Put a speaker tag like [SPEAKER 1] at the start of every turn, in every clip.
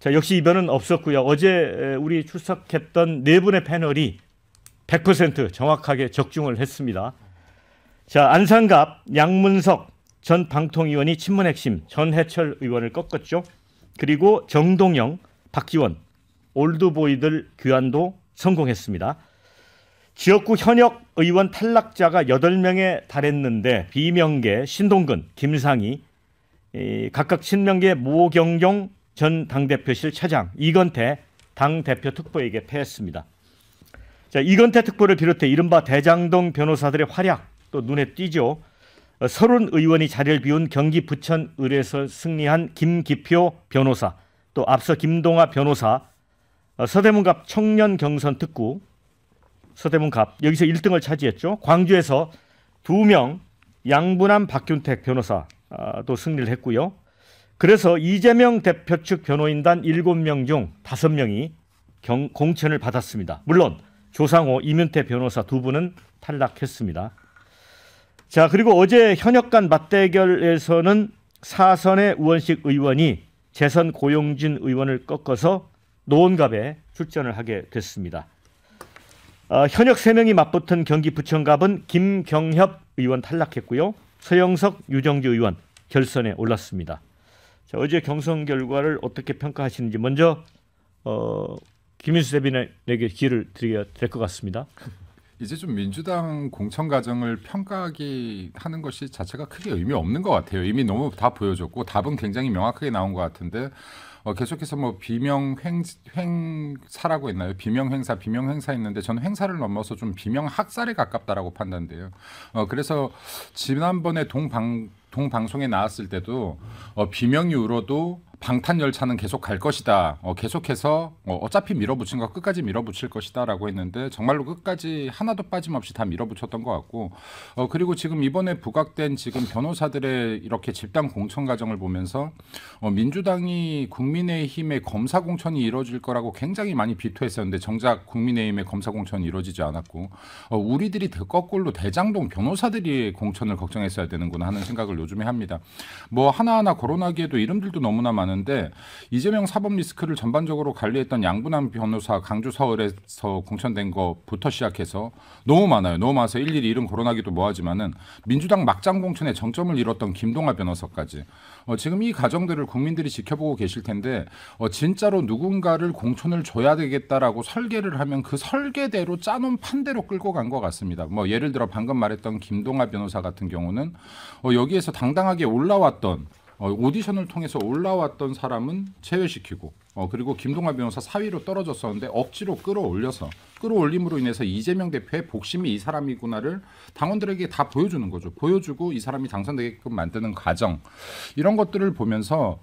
[SPEAKER 1] 자, 역시 이변은 없었고요. 어제 우리 출석했던 네 분의 패널이 100% 정확하게 적중을 했습니다. 자, 안상갑, 양문석 전 방통위원이 친문 핵심, 전해철 의원을 꺾었죠. 그리고 정동영, 박기원, 올드보이들 귀환도 성공했습니다. 지역구 현역 의원 탈락자가 8명에 달했는데 비명계, 신동근, 김상희, 각각 신명계 모경경 전 당대표실 차장 이건태 당대표 특보에게 패했습니다. 자, 이건태 특보를 비롯해 이른바 대장동 변호사들의 활약 또 눈에 띄죠. 어, 서른 의원이 자리를 비운 경기 부천 의뢰에서 승리한 김기표 변호사, 또 앞서 김동아 변호사, 어, 서대문갑 청년 경선 특구, 서대문갑 여기서 1등을 차지했죠. 광주에서 두 명 양분한 박균택 변호사 아, 또 승리를 했고요. 그래서 이재명 대표 측 변호인단 7명 중 5명이 경, 공천을 받았습니다. 물론 조상호, 이면태 변호사 두 분은 탈락했습니다. 자 그리고 어제 현역 간 맞대결에서는 사선의 우원식 의원이 재선 고용진 의원을 꺾어서 노원갑에 출전을 하게 됐습니다. 어, 현역 3명이 맞붙은 경기 부천갑은 김경협 의원 탈락했고요. 서영석, 유정주 의원 결선에 올랐습니다. 자, 어제 경선 결과를 어떻게 평가하시는지 먼저 어, 김인수 대변인에게 기회를 드려야 될 것 같습니다.
[SPEAKER 2] 이제 좀 민주당 공천 과정을 평가하기 하는 것이 자체가 크게 의미 없는 것 같아요. 이미 너무 다 보여줬고 답은 굉장히 명확하게 나온 것 같은데 어, 계속해서 뭐 비명 횡, 행사라고 했나요? 비명 행사, 비명 행사 했는데 저는 행사를 넘어서 좀 비명 학살에 가깝다라고 판단돼요. 어, 그래서 지난번에 동방 동 방송에 나왔을 때도 어, 비명이 울어도 방탄 열차는 계속 갈 것이다. 어, 계속해서 어, 차피 밀어붙인 거 끝까지 밀어붙일 것이다라고 했는데 정말로 끝까지 하나도 빠짐없이 다 밀어붙였던 것 같고 어, 그리고 지금 이번에 부각된 지금 변호사들의 이렇게 집단 공천 과정을 보면서 어, 민주당이 국민의힘의 검사 공천이 이루어질 거라고 굉장히 많이 비토했었는데 정작 국민의힘의 검사 공천이 이루어지지 않았고 어, 우리들이 거꾸로 대장동 변호사들이 공천을 걱정했어야 되는구나 하는 생각을 요즘에 합니다. 뭐 하나하나 거론하기에도 이름들도 너무나 많은. 나는데 이재명 사법 리스크를 전반적으로 관리했던 양분한 변호사 강주 서울에서 공천된 것부터 시작해서 너무 많아요. 너무 많아서 일일이 이름 거론하기도 뭐하지만은 민주당 막장 공천에 정점을 잃었던 김동아 변호사까지 어, 지금 이 과정들을 국민들이 지켜보고 계실 텐데 어, 진짜로 누군가를 공천을 줘야 되겠다라고 설계를 하면 그 설계대로 짜놓은 판대로 끌고 간 것 같습니다. 뭐 예를 들어 방금 말했던 김동아 변호사 같은 경우는 어, 여기에서 당당하게 올라왔던 어, 오디션을 통해서 올라왔던 사람은 제외시키고 어, 그리고 김동완 변호사 4위로 떨어졌었는데 억지로 끌어올려서 끌어올림으로 인해서 이재명 대표의 복심이 이 사람이구나를 당원들에게 다 보여주는 거죠. 보여주고 이 사람이 당선되게끔 만드는 과정 이런 것들을 보면서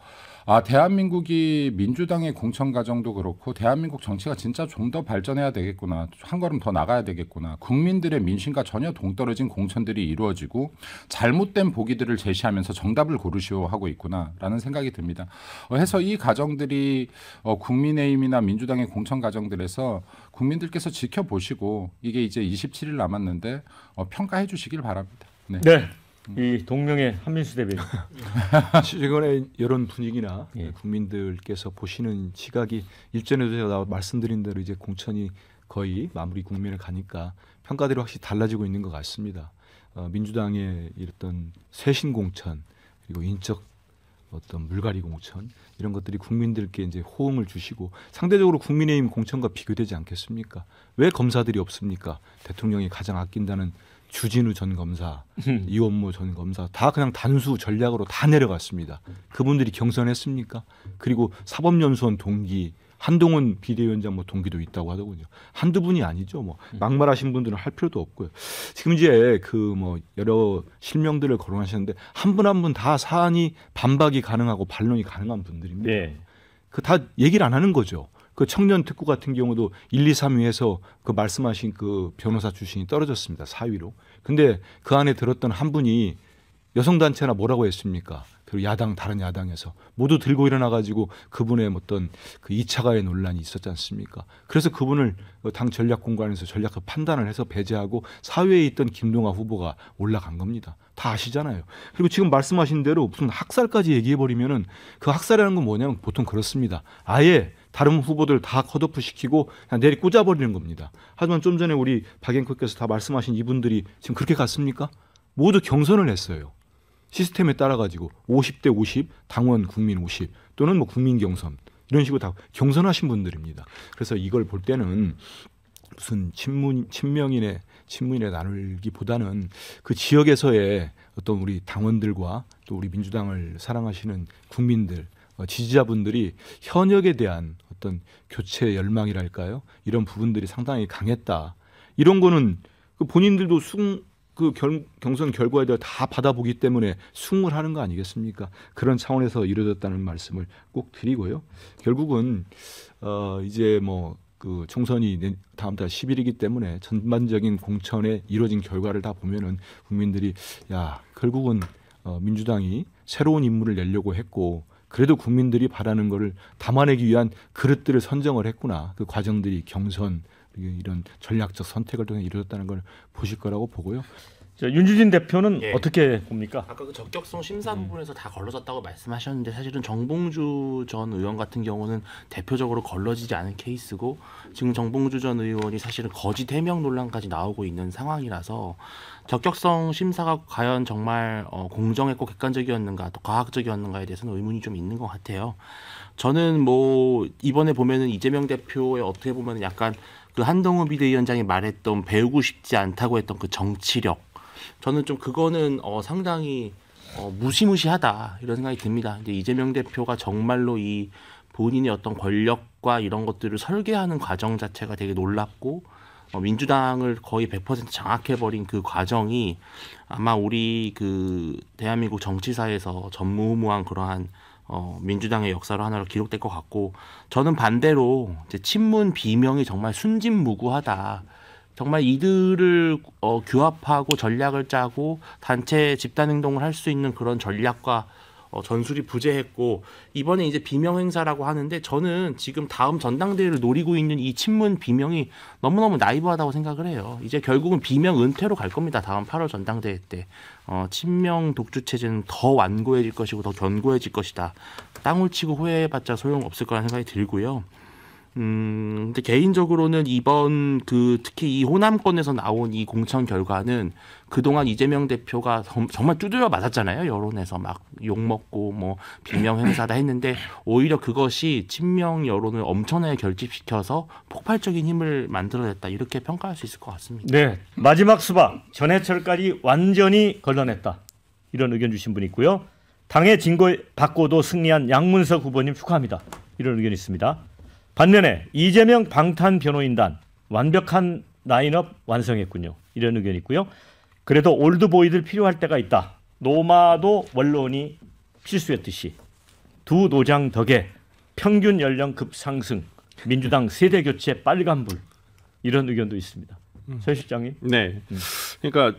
[SPEAKER 2] 아 대한민국이 민주당의 공천 과정도 그렇고 대한민국 정치가 진짜 좀 더 발전해야 되겠구나 한 걸음 더 나가야 되겠구나 국민들의 민심과 전혀 동떨어진 공천들이 이루어지고 잘못된 보기들을 제시하면서 정답을 고르시오 하고 있구나라는 생각이 듭니다. 어, 해서 이 과정들이 어, 국민의힘이나 민주당의 공천 과정들에서 국민들께서 지켜보시고 이게 이제 27일 남았는데 어, 평가해 주시길 바랍니다. 네. 네. 이
[SPEAKER 3] 동명의 한민수 대변인. 최근에 이런 분위기나 예. 국민들께서 보시는 시각이 일전에도 제가 말씀드린 대로 이제 공천이 거의 마무리 국면을 가니까 평가들이 확실히 달라지고 있는 것 같습니다. 어, 민주당의 이랬던 쇄신 공천 그리고 인적 어떤 물갈이 공천 이런 것들이 국민들께 이제 호응을 주시고 상대적으로 국민의힘 공천과 비교되지 않겠습니까? 왜 검사들이 없습니까? 대통령이 가장 아낀다는 주진우 전 검사, 음. 이원모 전 검사 다 그냥 단수 전략으로 다 내려갔습니다. 그분들이 경선했습니까? 그리고 사법연수원 동기 한동훈 비대위원장 뭐 동기도 있다고 하더군요. 한두 분이 아니죠. 뭐 음. 막말하신 분들은 할 필요도 없고요. 지금 이제 그 뭐 여러 실명들을 거론하셨는데 한 분 한 분 다 사안이 반박이 가능하고 반론이 가능한 분들입니다. 네. 그다 얘기를 안 하는 거죠. 그 청년 특구 같은 경우도 1, 2, 3위에서 그 말씀하신 그 변호사 출신이 떨어졌습니다. 4위로. 근데 그 안에 들었던 한 분이 여성단체나 뭐라고 했습니까? 그리고 야당 다른 야당에서 모두 들고 일어나 가지고 그분의 어떤 그 2차 가의 논란이 있었지 않습니까? 그래서 그분을 어, 당 전략 공간에서 전략적 판단을 해서 배제하고 사회에 있던 김동아 후보가 올라간 겁니다. 다 아시잖아요. 그리고 지금 말씀하신 대로 무슨 학살까지 얘기해 버리면은 그 학살이라는 건 뭐냐면 보통 그렇습니다. 아예 다른 후보들 다 컷오프 시키고 그냥 내리 꽂아버리는 겁니다. 하지만 좀 전에 우리 박앵커께서 다 말씀하신 이분들이 지금 그렇게 갔습니까? 모두 경선을 했어요. 시스템에 따라 가지고 50대 50, 당원 국민 50 또는 뭐 국민 경선 이런 식으로 다 경선하신 분들입니다. 그래서 이걸 볼 때는 무슨 친문 친명인의 친문인의 나누기보다는 그 지역에서의 어떤 우리 당원들과 또 우리 민주당을 사랑하시는 국민들 어, 지지자분들이 현역에 대한 어떤 교체 열망이랄까요? 이런 부분들이 상당히 강했다. 이런 거는 그 본인들도 승, 그 결, 경선 결과에 대해 다 받아보기 때문에 승을 하는 거 아니겠습니까? 그런 차원에서 이루어졌다는 말씀을 꼭 드리고요. 결국은 어, 이제 뭐 그 총선이 다음 달 10일이기 때문에 전반적인 공천에 이루어진 결과를 다 보면은 국민들이 야 결국은 어, 민주당이 새로운 인물을 내려고 했고 그래도 국민들이 바라는 것을 담아내기 위한 그릇들을 선정을 했구나. 그 과정들이 경선 이런 전략적 선택을 통해 이루어졌다는 걸 보실 거라고 보고요. 윤주진 대표는 예. 어떻게 봅니까? 아까
[SPEAKER 4] 그 적격성 심사 음. 부분에서 음. 다 걸러졌다고 말씀하셨는데 사실은 정봉주 전 의원 같은 경우는 대표적으로 걸러지지 않은 케이스고 지금 정봉주 전 의원이 사실은 거짓 해명 논란까지 나오고 있는 상황이라서 적격성 심사가 과연 정말 어, 공정했고 객관적이었는가 또 과학적이었는가에 대해서는 의문이 좀 있는 것 같아요. 저는 뭐 이번에 보면은 이재명 대표의 어떻게 보면 약간 그 한동훈 비대위원장이 말했던 배우고 싶지 않다고 했던 그 정치력 저는 좀 그거는 어, 상당히 어, 무시무시하다 이런 생각이 듭니다. 이제 이재명 대표가 정말로 이 본인의 어떤 권력과 이런 것들을 설계하는 과정 자체가 되게 놀랍고 어, 민주당을 거의 100% 장악해버린 그 과정이 아마 우리 그 대한민국 정치사에서 전무후무한 그러한 어, 민주당의 역사로 하나로 기록될 것 같고 저는 반대로 이제 친문 비명이 정말 순진무구하다. 정말 이들을 어, 규합하고 전략을 짜고 단체 집단 행동을 할 수 있는 그런 전략과 어, 전술이 부재했고 이번에 이제 비명 행사라고 하는데 저는 지금 다음 전당대회를 노리고 있는 이 친문 비명이 너무너무 나이브하다고 생각을 해요. 이제 결국은 비명 은퇴로 갈 겁니다. 다음 8월 전당대회 때 어, 친명 독주 체제는 더 완고해질 것이고 더 견고해질 것이다. 땅을 치고 후회해봤자 소용 없을 거라는 생각이 들고요. 음, 근데 개인적으로는 이번 그 특히 이 호남권에서 나온 이 공천 결과는 그동안 이재명 대표가 정말 두드려 맞았잖아요. 여론에서 막 욕먹고 뭐 비명 행사다 했는데 오히려 그것이 친명 여론을 엄청나게 결집시켜서 폭발적인 힘을 만들어냈다. 이렇게 평가할 수 있을 것
[SPEAKER 3] 같습니다. 네.
[SPEAKER 1] 마지막 수박. 전해철까지 완전히 걸러냈다. 이런 의견 주신 분 있고요. 당의 진거 받고도 승리한 양문석 후보님 축하합니다. 이런 의견이 있습니다. 반면에 이재명 방탄 변호인단 완벽한 라인업 완성했군요. 이런 의견이 있고요. 그래도 올드보이들 필요할 때가 있다. 노마도 원론이 실수했듯이 두 노장 덕에 평균 연령 급상승, 민주당 세대 교체 빨간불 이런 의견도 있습니다. 음. 서 실장님.
[SPEAKER 5] 네. 음. 그러니까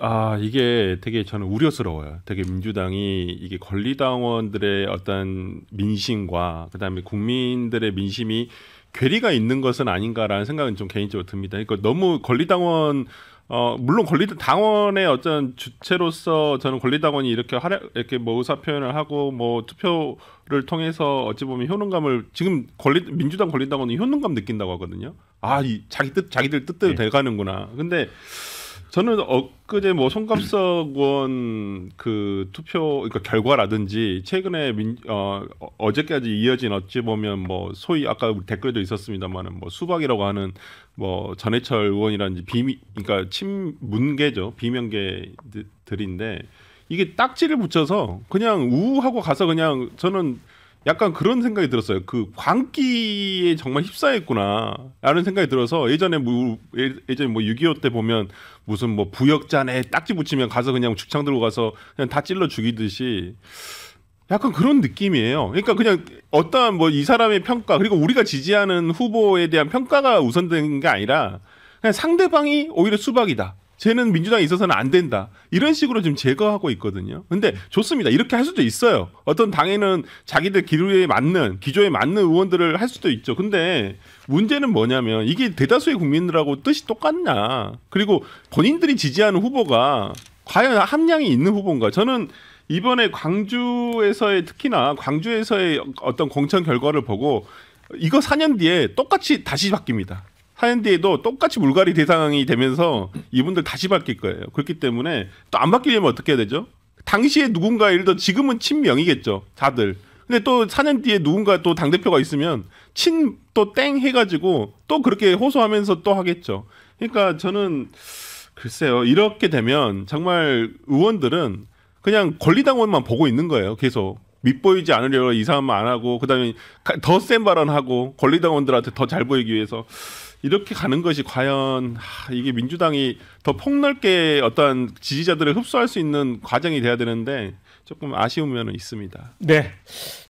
[SPEAKER 5] 아 이게 되게 저는 우려스러워요. 되게 민주당이 이게 권리당원들의 어떤 민심과 그다음에 국민들의 민심이 괴리가 있는 것은 아닌가라는 생각은 좀 개인적으로 듭니다. 그러니까 너무 권리당원 어 물론 권리 당원의 어떤 주체로서 저는 권리당원이 이렇게 활약 이렇게 뭐 의사 표현을 하고 뭐 투표를 통해서 어찌 보면 효능감을 지금 권리 민주당 권리당원은 효능감 느낀다고 하거든요. 아이 자기 뜻 자기들 뜻대로 네. 돼가는구나. 근데 저는 엊그제 뭐 송갑석 의원 그 투표 그러니까 결과라든지 최근에 민, 어, 어, 어제까지 이어진 어찌 보면 뭐 소위 아까 댓글도 있었습니다만은 뭐 수박이라고 하는 뭐 전해철 의원이라든지 비미 그러니까 친문계죠 비명계들인데 이게 딱지를 붙여서 그냥 우하고 가서 그냥 저는 약간 그런 생각이 들었어요. 그 광기에 정말 휩싸였구나라는 생각이 들어서 예전에 뭐 예, 예전에 뭐6.25 때 보면 무슨 뭐 부역잔에 딱지 붙이면 가서 그냥 죽창 들고 가서 그냥 다 찔러 죽이듯이 약간 그런 느낌이에요. 그러니까 그냥 어떠한 뭐 이 사람의 평가 그리고 우리가 지지하는 후보에 대한 평가가 우선된 게 아니라 그냥 상대방이 오히려 수박이다. 쟤는 민주당에 있어서는 안 된다. 이런 식으로 지금 제거하고 있거든요. 근데 좋습니다. 이렇게 할 수도 있어요. 어떤 당에는 자기들 기류에 맞는 기조에 맞는 의원들을 할 수도 있죠. 근데 문제는 뭐냐면 이게 대다수의 국민들하고 뜻이 똑같냐. 그리고 본인들이 지지하는 후보가 과연 함량이 있는 후보인가? 저는 이번에 광주에서의 특히나 광주에서의 어떤 공천 결과를 보고 이거 4년 뒤에 똑같이 다시 바뀝니다. 하는데도 똑같이 물갈이 대상이 되면서 이분들 다시 바뀔 거예요. 그렇기 때문에 또 안 바뀌려면 어떻게 해야 되죠? 당시에 누군가 예를 들어 지금은 친명이겠죠. 다들. 근데 또 4년 뒤에 누군가 또 당대표가 있으면 친 또 땡 해가지고 또 그렇게 호소하면서 또 하겠죠. 그러니까 저는 글쎄요. 이렇게 되면 정말 의원들은 그냥 권리당원만 보고 있는 거예요. 계속. 밑보이지 않으려고 이상한 말안 하고 그다음에 더 센 발언하고 권리당원들한테 더 잘 보이기 위해서 이렇게 가는 것이 과연 하, 이게 민주당이 더 폭넓게 어떤 지지자들을 흡수할 수 있는 과정이 돼야 되는데 조금 아쉬운 면은 있습니다.
[SPEAKER 1] 네.